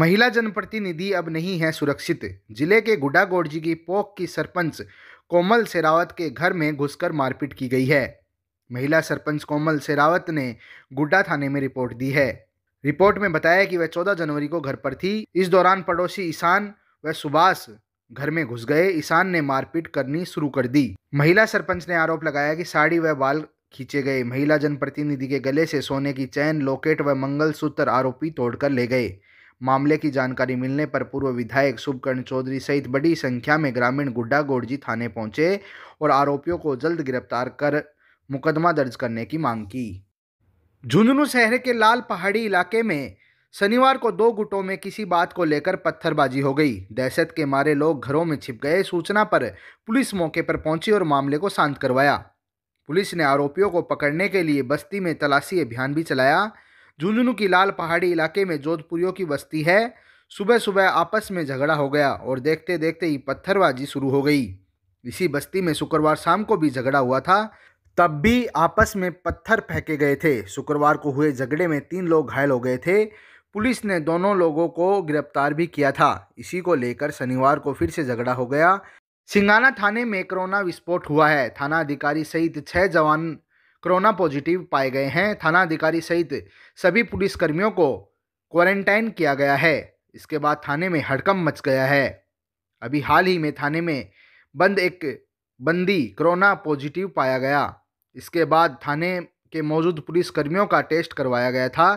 महिला जनप्रतिनिधि अब नहीं है सुरक्षित जिले के गुडा गोडजी की पोक की सरपंच कोमल सेरावत के घर में घुसकर मारपीट की गई है महिला सरपंच कोमल सेरावत ने गुड्डा थाने में रिपोर्ट दी है रिपोर्ट में बताया कि वह 14 जनवरी को घर पर थी इस दौरान पड़ोसी ईशान व सुभाष घर में घुस गए ईशान ने मारपीट करनी शुरू कर दी महिला सरपंच ने आरोप लगाया कि साड़ी व बाल खींचे गए महिला जनप्रतिनिधि के गले से सोने की चैन लॉकेट व मंगलसूत्र आरोपी तोड़कर ले गए मामले की जानकारी मिलने पर पूर्व विधायक शुभकर्ण चौधरी सहित बड़ी संख्या में ग्रामीण गुड्डा गोडजी थाने पहुंचे और आरोपियों को जल्द गिरफ्तार कर मुकदमा दर्ज करने की मांग की झुंझुनू शहर के लाल पहाड़ी इलाके में शनिवार को दो गुटों में किसी बात को लेकर पत्थरबाजी हो गई दहशत के मारे लोग घरों में छिप गए सूचना पर पुलिस मौके पर पहुंची और मामले को शांत करवाया पुलिस ने आरोपियों को पकड़ने के लिए बस्ती में तलाशी अभियान भी चलाया झुंझुनू की लाल पहाड़ी इलाके में जोधपुरियों की बस्ती है सुबह सुबह आपस में झगड़ा हो गया और देखते देखते ही पत्थरबाजी शुरू हो गई इसी बस्ती में शुक्रवार शाम को भी झगड़ा हुआ था तब भी आपस में पत्थर फेंके गए थे शुक्रवार को हुए झगड़े में तीन लोग घायल हो गए थे पुलिस ने दोनों लोगों को गिरफ्तार भी किया था इसी को लेकर शनिवार को फिर से झगड़ा हो गया सिंगाना थाने में कोरोना विस्फोट हुआ है थाना अधिकारी सहित छह जवान कोरोना पॉजिटिव पाए गए हैं थाना अधिकारी सहित सभी पुलिसकर्मियों को क्वारंटाइन किया गया है इसके बाद थाने में हड़कम मच गया है अभी हाल ही में थाने में बंद एक बंदी कोरोना पॉजिटिव पाया गया इसके बाद थाने के मौजूद पुलिसकर्मियों का टेस्ट करवाया गया था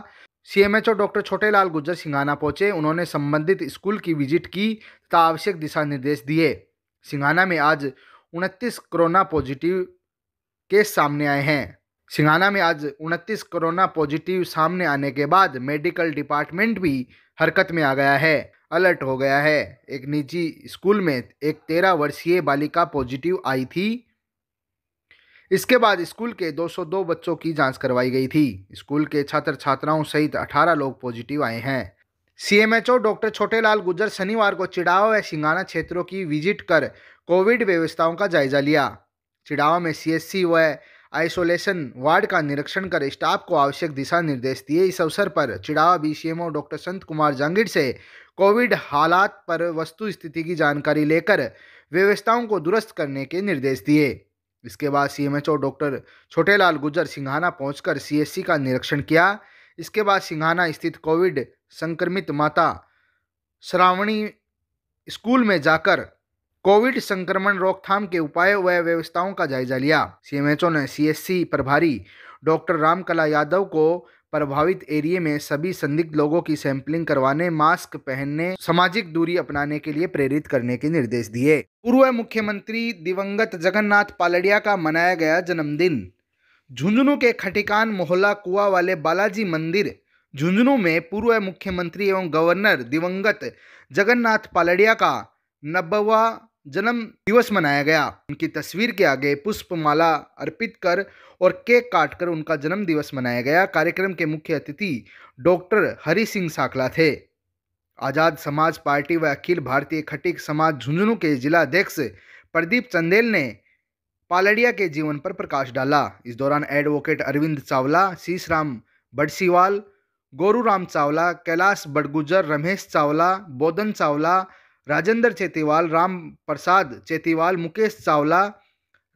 सीएमएचओ डॉक्टर छोटेलाल गुज्जर सिंघाना पहुंचे उन्होंने संबंधित स्कूल की विजिट की तथा आवश्यक दिशा निर्देश दिए सिंघाना में आज उनतीस कोरोना पॉजिटिव केस सामने आए हैं सिंगाना में आज 29 कोरोना पॉजिटिव सामने आने के बाद मेडिकल डिपार्टमेंट भी हरकत में आ गया है अलर्ट हो गया है एक निजी स्कूल में एक तेरह वर्षीय बालिका पॉजिटिव आई थी इसके बाद स्कूल के 202 बच्चों की जांच करवाई गई थी स्कूल के छात्र छात्राओं सहित 18 लोग पॉजिटिव आए हैं सीएमएचओ डॉक्टर छोटेलाल गुजर शनिवार को चिड़ाव व सिंगाना क्षेत्रों की विजिट कर कोविड व्यवस्थाओं का जायजा लिया चिड़ावा में सीएससी व आइसोलेशन वार्ड का निरीक्षण कर स्टाफ को आवश्यक दिशा निर्देश दिए इस अवसर पर चिड़ावा बीसीएमओ डॉक्टर संत कुमार जांगिड़ से कोविड हालात पर वस्तु स्थिति की जानकारी लेकर व्यवस्थाओं को दुरुस्त करने के निर्देश दिए इसके बाद सीएमएचओ डॉक्टर छोटेलाल गुजर सिंघाना पहुंचकर सीएससी का निरीक्षण किया इसके बाद सिंघाना स्थित कोविड संक्रमित माता श्रावणी स्कूल में जाकर कोविड संक्रमण रोकथाम के उपाय व व्यवस्थाओं का जायजा लिया सीएमएचओ ने सीएससी प्रभारी डॉक्टर रामकला यादव को प्रभावित एरिए में सभी संदिग्ध लोगों की सैंपलिंग करवाने मास्क पहनने सामाजिक दूरी अपनाने के लिए प्रेरित करने के निर्देश दिए पूर्व मुख्यमंत्री दिवंगत जगन्नाथ पालड़िया का मनाया गया जन्मदिन झुंझुनू के खटिकान मोहल्ला कुआ वाले बालाजी मंदिर झुंझुनू में पूर्व मुख्यमंत्री एवं गवर्नर दिवंगत जगन्नाथ पालड़िया का नब्बवा जन्म दिवस मनाया गया उनकी तस्वीर के आगे पुष्पमाला अर्पित कर और केक काटकर उनका जन्म दिवस मनाया गया कार्यक्रम के मुख्य अतिथि डॉक्टर हरि सिंह साकला थे आज़ाद समाज पार्टी व अखिल भारतीय खटिक समाज झुंझुनू के जिला अध्यक्ष प्रदीप चंदेल ने पालड़िया के जीवन पर प्रकाश डाला इस दौरान एडवोकेट अरविंद चावला शीश राम बडसीवाल गोरू राम चावला कैलाश बड़गुजर रमेश चावला बोधन चावला राजेंद्र चेतीवाल राम प्रसाद चेतीवाल मुकेश चावला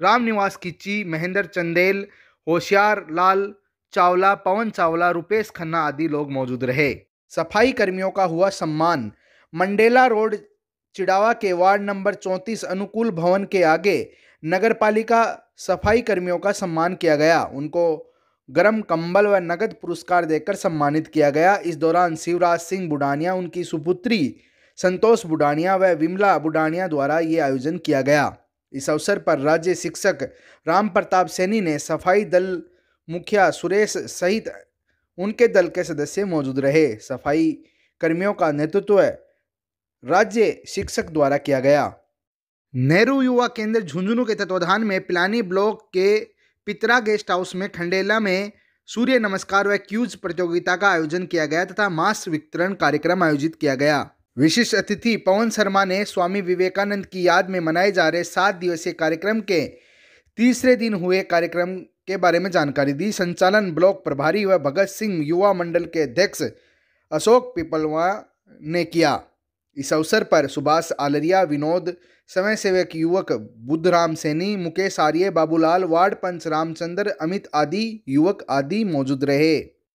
रामनिवास किच्ची महेंद्र चंदेल होशियार लाल चावला पवन चावला रुपेश खन्ना आदि लोग मौजूद रहे सफाई कर्मियों का हुआ सम्मान मंडेला रोड चिड़ावा के वार्ड नंबर 34 अनुकूल भवन के आगे नगर पालिका सफाई कर्मियों का सम्मान किया गया उनको गर्म कंबल व नगद पुरस्कार देकर सम्मानित किया गया इस दौरान शिवराज सिंह बुडानिया उनकी सुपुत्री संतोष बुडानिया व विमला बुडानिया द्वारा ये आयोजन किया गया इस अवसर पर राज्य शिक्षक राम प्रताप सैनी ने सफाई दल मुखिया सुरेश सहित उनके दल के सदस्य मौजूद रहे सफाई कर्मियों का नेतृत्व राज्य शिक्षक द्वारा किया गया नेहरू युवा केंद्र झुंझुनू के तत्वाधान में पिलानी ब्लॉक के पितरा गेस्ट हाउस में खंडेला में सूर्य नमस्कार व क्यूज प्रतियोगिता का आयोजन किया गया तथा मास्क वितरण कार्यक्रम आयोजित किया गया विशिष्ट अतिथि पवन शर्मा ने स्वामी विवेकानंद की याद में मनाए जा रहे सात दिवसीय कार्यक्रम के तीसरे दिन हुए कार्यक्रम के बारे में जानकारी दी संचालन ब्लॉक प्रभारी व भगत सिंह युवा मंडल के अध्यक्ष अशोक पिपलवा ने किया इस अवसर पर सुभाष आलरिया विनोद समय सेवक युवक बुद्धराम सैनी मुकेश आर्य बाबूलाल वार्ड पंच रामचंद्र अमित आदि युवक आदि मौजूद रहे